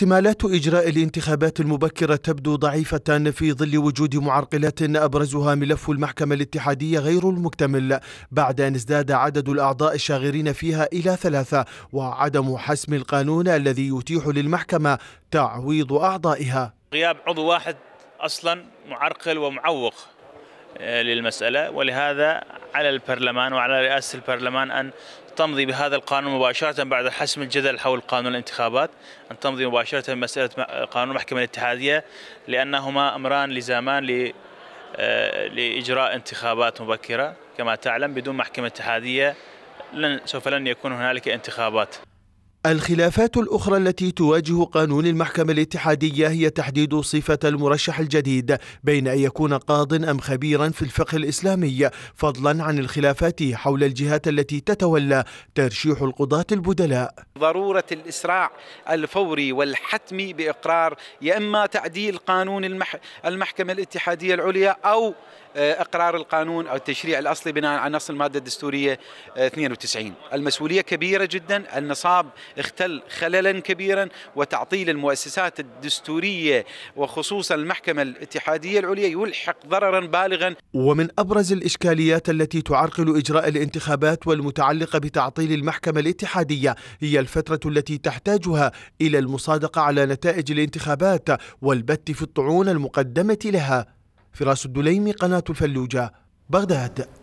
احتمالات إجراء الانتخابات المبكرة تبدو ضعيفة في ظل وجود معرقلات أبرزها ملف المحكمة الاتحادية غير المكتمل بعد أن ازداد عدد الأعضاء الشاغرين فيها إلى ثلاثة وعدم حسم القانون الذي يتيح للمحكمة تعويض أعضائها غياب عضو واحد أصلا معرقل ومعوق آه، للمسألة ولهذا على البرلمان وعلى رئاسة البرلمان أن تمضي بهذا القانون مباشرة بعد حسم الجدل حول قانون الانتخابات أن تمضي مباشرة مسألة قانون المحكمة الاتحادية لأنهما أمران لزامان آه، لإجراء انتخابات مبكرة كما تعلم بدون محكمة اتحادية لن سوف لن يكون هنالك انتخابات الخلافات الأخرى التي تواجه قانون المحكمة الاتحادية هي تحديد صفة المرشح الجديد بين أن يكون قاض أم خبيرا في الفقه الإسلامي فضلا عن الخلافات حول الجهات التي تتولى ترشيح القضاة البدلاء ضرورة الإسراع الفوري والحتمي بإقرار يا إما تعديل قانون المح... المحكمة الاتحادية العليا أو آه، اقرار القانون او التشريع الاصلي بناء على نص الماده الدستوريه 92 آه، المسؤوليه كبيره جدا النصاب اختل خللا كبيرا وتعطيل المؤسسات الدستورية وخصوصا المحكمة الاتحادية العليا يلحق ضررا بالغا ومن أبرز الإشكاليات التي تعرقل إجراء الانتخابات والمتعلقة بتعطيل المحكمة الاتحادية هي الفترة التي تحتاجها إلى المصادقة على نتائج الانتخابات والبت في الطعون المقدمة لها فراس الدليمي قناة الفلوجة بغداد